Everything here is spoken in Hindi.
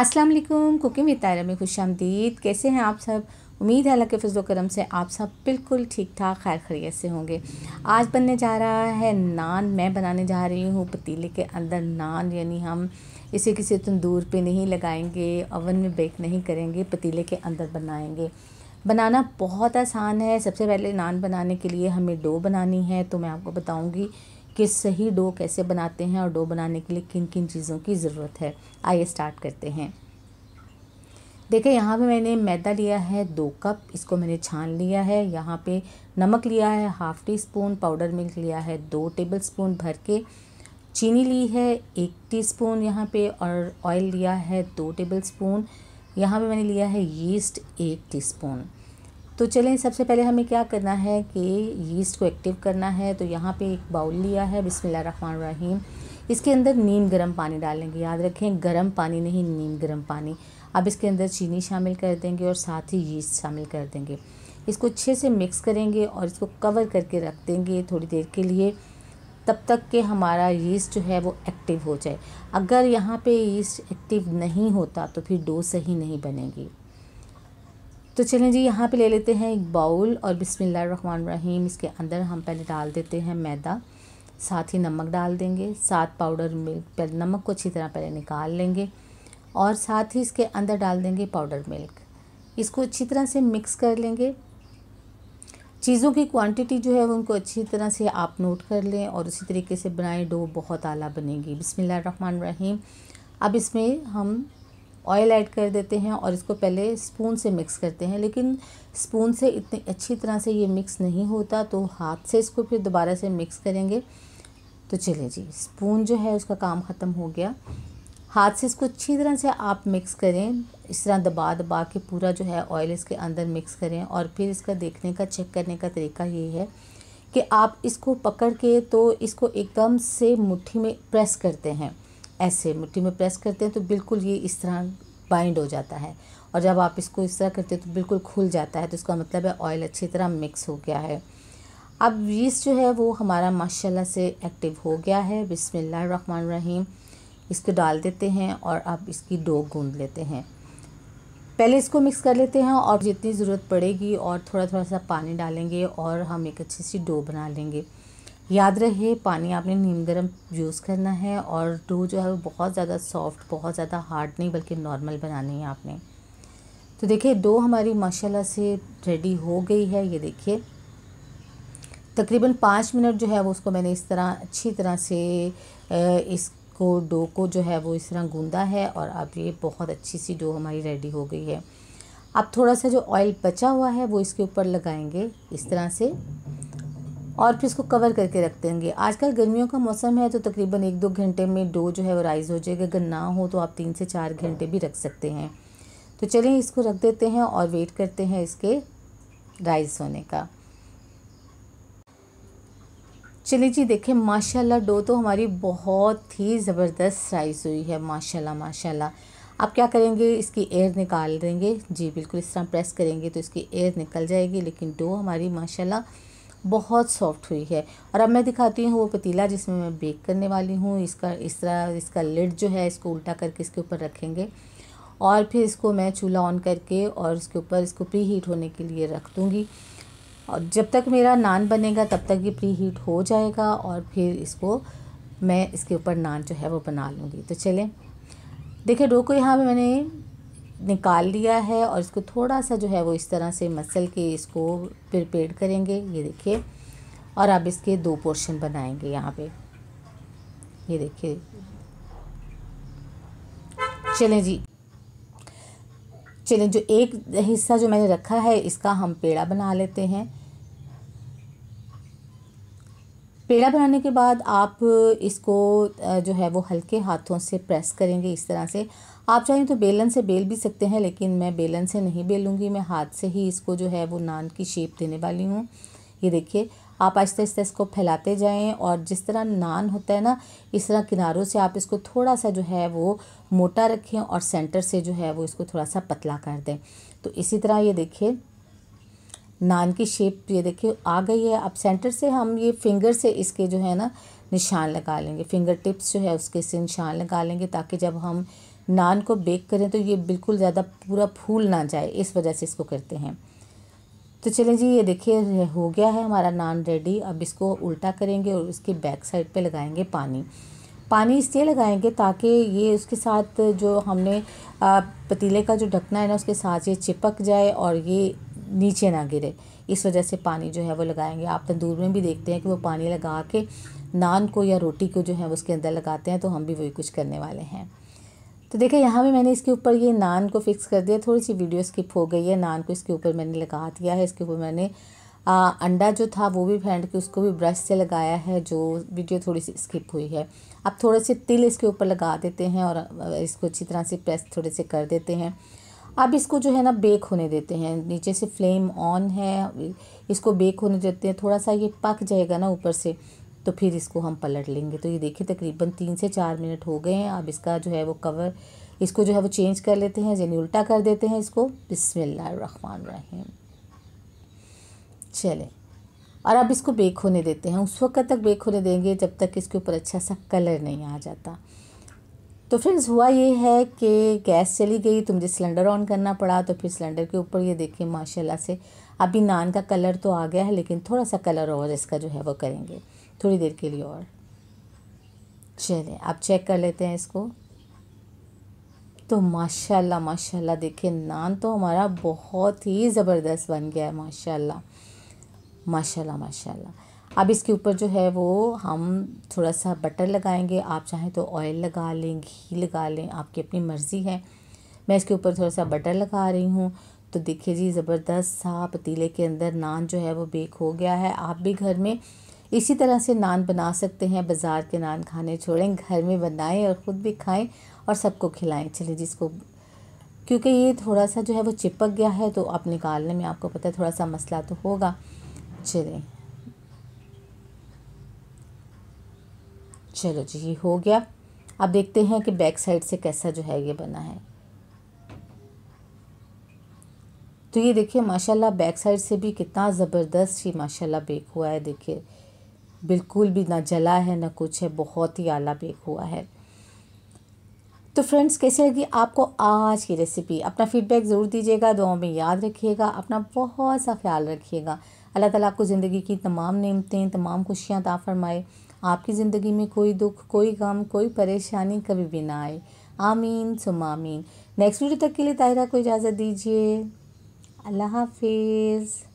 अस्सलाम वालेकुम कुकिंग विद तायरा में खुश आमदीद कैसे हैं आप सब उम्मीद है अल्लाह के फजल करम से आप सब बिल्कुल ठीक ठाक खैर खरीत से होंगे आज बनने जा रहा है नान मैं बनाने जा रही हूँ पतीले के अंदर नान यानी हम इसे किसी तंदूर पे नहीं लगाएंगे ओवन में बेक नहीं करेंगे पतीले के अंदर बनाएंगे बनाना बहुत आसान है सबसे पहले नान बनाने के लिए हमें डो बनानी है तो मैं आपको बताऊँगी कि सही डो कैसे बनाते हैं और डो बनाने के लिए किन किन चीज़ों की ज़रूरत है आइए स्टार्ट करते हैं देखें यहाँ पे मैंने मैदा लिया है दो कप इसको मैंने छान लिया है यहाँ पे नमक लिया है half teaspoon powder milk लिया है दो टेबल स्पून भर के चीनी ली है एक टी स्पून यहाँ पर और ऑयल लिया है दो टेबल स्पून यहाँ पर मैंने लिया है यीस्ट एक टी स्पून तो चलें सबसे पहले हमें क्या करना है कि यीस्ट को एक्टिव करना है तो यहाँ पे एक बाउल लिया है बिस्मिल्लाह रहीम इसके अंदर नीम गर्म पानी डालेंगे याद रखें गर्म पानी नहीं नीम गर्म पानी अब इसके अंदर चीनी शामिल कर देंगे और साथ ही यीस्ट शामिल कर देंगे इसको अच्छे से मिक्स करेंगे और इसको कवर करके रख देंगे थोड़ी देर के लिए तब तक के हमारा यीस्ट जो है वो एक्टिव हो जाए अगर यहाँ पे यीस्ट एक्टिव नहीं होता तो फिर डो सही नहीं बनेगी तो चलें जी यहाँ पे ले लेते हैं एक बाउल और बिस्मिल्लाह रहमान रहीम इसके अंदर हम पहले डाल देते हैं मैदा साथ ही नमक डाल देंगे साथ पाउडर मिल्क पहले नमक को अच्छी तरह पहले निकाल लेंगे और साथ ही इसके अंदर डाल देंगे पाउडर मिल्क इसको अच्छी तरह से मिक्स कर लेंगे चीज़ों की क्वांटिटी जो है उनको अच्छी तरह से आप नोट कर लें और उसी तरीके से बनाएं डो बहुत आला बनेगी बिसमिल्ल रहीम अब इसमें हम ऑयल ऐड कर देते हैं और इसको पहले स्पून से मिक्स करते हैं लेकिन स्पून से इतनी अच्छी तरह से ये मिक्स नहीं होता तो हाथ से इसको फिर दोबारा से मिक्स करेंगे तो चलिए जी स्पून जो है उसका काम ख़त्म हो गया हाथ से इसको अच्छी तरह से आप मिक्स करें इस तरह दबा दबा के पूरा जो है ऑयल इसके अंदर मिक्स करें और फिर इसका देखने का चेक करने का तरीका ये है कि आप इसको पकड़ के तो इसको एकदम से मुट्ठी में प्रेस करते हैं ऐसे मिट्टी में प्रेस करते हैं तो बिल्कुल ये इस तरह बाइंड हो जाता है और जब आप इसको इस तरह करते हैं तो बिल्कुल खुल जाता है तो इसका मतलब है ऑयल अच्छी तरह मिक्स हो गया है अब यीस जो है वो हमारा माशाल्लाह से एक्टिव हो गया है बिसमिल्लर रहीम इसको डाल देते हैं और अब इसकी डो गूँध लेते हैं पहले इसको मिक्स कर लेते हैं और जितनी ज़रूरत पड़ेगी और थोड़ा थोड़ा सा पानी डालेंगे और हम एक अच्छी सी डो बना लेंगे याद रहे पानी आपने नीम गर्म यूज़ करना है और डो जो है वो बहुत ज़्यादा सॉफ्ट बहुत ज़्यादा हार्ड नहीं बल्कि नॉर्मल बनानी है आपने तो देखिए डो हमारी माशाल्लाह से रेडी हो गई है ये देखिए तकरीबन पाँच मिनट जो है वो उसको मैंने इस तरह अच्छी तरह से इसको डो को जो है वो इस तरह गूँधा है और अब ये बहुत अच्छी सी डो हमारी रेडी हो गई है अब थोड़ा सा जो ऑयल बचा हुआ है वो इसके ऊपर लगाएंगे इस तरह से और फिर इसको कवर करके रख देंगे आजकल गर्मियों का मौसम है तो तकरीबन एक दो घंटे में डो जो है वो राइज़ हो जाएगा अगर ना हो तो आप तीन से चार घंटे भी रख सकते हैं तो चलिए इसको रख देते हैं और वेट करते हैं इसके राइस होने का चलिए जी देखें माशाल्लाह डो तो हमारी बहुत ही ज़बरदस्त राइस हुई है माशाल्लाह माशाल्लाह आप क्या करेंगे इसकी एयर निकाल देंगे जी बिल्कुल इस तरह प्रेस करेंगे तो इसकी एयर निकल जाएगी लेकिन डो हमारी माशाल्लाह बहुत सॉफ्ट हुई है और अब मैं दिखाती हूँ वो पतीला जिसमें मैं बेक करने वाली हूँ इसका इस तरह इसका लिड जो है इसको उल्टा करके इसके ऊपर रखेंगे और फिर इसको मैं चूल्हा ऑन करके और इसके ऊपर इसको प्री हीट होने के लिए रख दूँगी और जब तक मेरा नान बनेगा तब तक ये प्री हीट हो जाएगा और फिर इसको मैं इसके ऊपर नान जो है वो बना लूँगी तो चलें देखिए डो को यहाँ पर मैंने निकाल लिया है और इसको थोड़ा सा जो है वो इस तरह से मसल के इसको प्रिपेयर करेंगे ये देखिए और अब इसके दो पोर्शन बनाएंगे यहाँ पे ये देखिए चलें जी चलें जो एक हिस्सा जो मैंने रखा है इसका हम पेड़ा बना लेते हैं पेड़ा बनाने के बाद आप इसको जो है वो हल्के हाथों से प्रेस करेंगे इस तरह से आप चाहें तो बेलन से बेल भी सकते हैं लेकिन मैं बेलन से नहीं बेलूँगी मैं हाथ से ही इसको जो है वो नान की शेप देने वाली हूँ ये देखिए आप आहिस्ते आहिस्ते इसको फैलाते जाएं और जिस तरह नान होता है ना इस तरह किनारों से आप इसको थोड़ा सा जो है वो मोटा रखें और सेंटर से जो है वो इसको थोड़ा सा पतला कर दें तो इसी तरह ये देखिए नान की शेप ये देखिए आ गई है अब सेंटर से हम ये फिंगर से इसके जो है ना निशान लगा लेंगे फिंगर टिप्स जो है उसके से निशान लगा लेंगे ताकि जब हम नान को बेक करें तो ये बिल्कुल ज़्यादा पूरा फूल ना जाए इस वजह से इसको करते हैं तो चलें जी ये देखिए हो गया है हमारा नान रेडी अब इसको उल्टा करेंगे और उसके बैक साइड पे लगाएंगे पानी पानी इसलिए लगाएंगे ताकि ये उसके साथ जो हमने पतीले का जो ढकना है ना उसके साथ ये चिपक जाए और ये नीचे ना गिरे इस वजह से पानी जो है वो लगाएंगे आप तंदूर में भी देखते हैं कि वो पानी लगा के नान को या रोटी को जो है उसके अंदर लगाते हैं तो हम भी वही कुछ करने वाले हैं तो देखिए यहाँ भी मैंने इसके ऊपर ये नान को फिक्स कर दिया थोड़ी सी वीडियो स्किप हो गई है नान को इसके ऊपर मैंने लगा दिया है इसके ऊपर मैंने आ, अंडा जो था वो भी फेंट के उसको भी ब्रश से लगाया है जो वीडियो थोड़ी सी स्किप हुई है अब थोड़े से तिल इसके ऊपर लगा देते हैं और इसको अच्छी तरह से प्रेस थोड़े से कर देते हैं अब इसको जो है ना बेक होने देते हैं नीचे से फ्लेम ऑन है इसको बेक होने देते हैं थोड़ा सा ये पक जाएगा ना ऊपर से तो फिर इसको हम पलट लेंगे तो ये देखिए तकरीबन तीन से चार मिनट हो गए हैं अब इसका जो है वो कवर इसको जो है वो चेंज कर लेते हैं यानी उल्टा कर देते हैं इसको रहीम चले और अब इसको बेक होने देते हैं उस वक्त तक बेक होने देंगे जब तक इसके ऊपर अच्छा सा कलर नहीं आ जाता तो फ्रेंड्स हुआ ये है कि गैस चली गई तो मुझे सिलेंडर ऑन करना पड़ा तो फिर सिलेंडर के ऊपर ये देखिए माशाल्लाह से अभी नान का कलर तो आ गया है लेकिन थोड़ा सा कलर और इसका जो है वो करेंगे थोड़ी देर के लिए और चलें आप चेक कर लेते हैं इसको तो माशाल्लाह माशाल्लाह देखिए नान तो हमारा बहुत ही ज़बरदस्त बन गया है माशाल्लाह माशाल्लाह माशाल्लाह अब इसके ऊपर जो है वो हम थोड़ा सा बटर लगाएंगे आप चाहें तो ऑयल लगा लें घी लगा लें आपकी अपनी मर्ज़ी है मैं इसके ऊपर थोड़ा सा बटर लगा रही हूँ तो देखिए जी ज़बरदस्त सा पतीले के अंदर नान जो है वो बेक हो गया है आप भी घर में इसी तरह से नान बना सकते हैं बाज़ार के नान खाने छोड़ें घर में बनाएं और ख़ुद भी खाएं और सबको खिलाएं चलिए जिसको क्योंकि ये थोड़ा सा जो है वो चिपक गया है तो आप निकालने में आपको पता है थोड़ा सा मसला तो होगा चलें चलो जी ये हो गया अब देखते हैं कि बैक साइड से कैसा जो है ये बना है तो ये देखिए माशाल्लाह बैक साइड से भी कितना ज़बरदस्त ये माशाल्लाह बेक हुआ है देखिए बिल्कुल भी ना जला है ना कुछ है बहुत ही आला बेक हुआ है तो फ्रेंड्स कैसे लगी आपको आज की रेसिपी अपना फीडबैक ज़रूर दीजिएगा दुआओं में याद रखिएगा अपना बहुत सा ख्याल रखिएगा अल्लाह ताला आपको ज़िंदगी की तमाम नियमतें तमाम खुशियाँ ता फरमाए आपकी ज़िंदगी में कोई दुख कोई गम कोई परेशानी कभी भी ना आए आमीन सुम आमीन नेक्स्ट वीडियो तक के लिए ताहिरा को इजाज़त दीजिए अल्लाह हाफिज़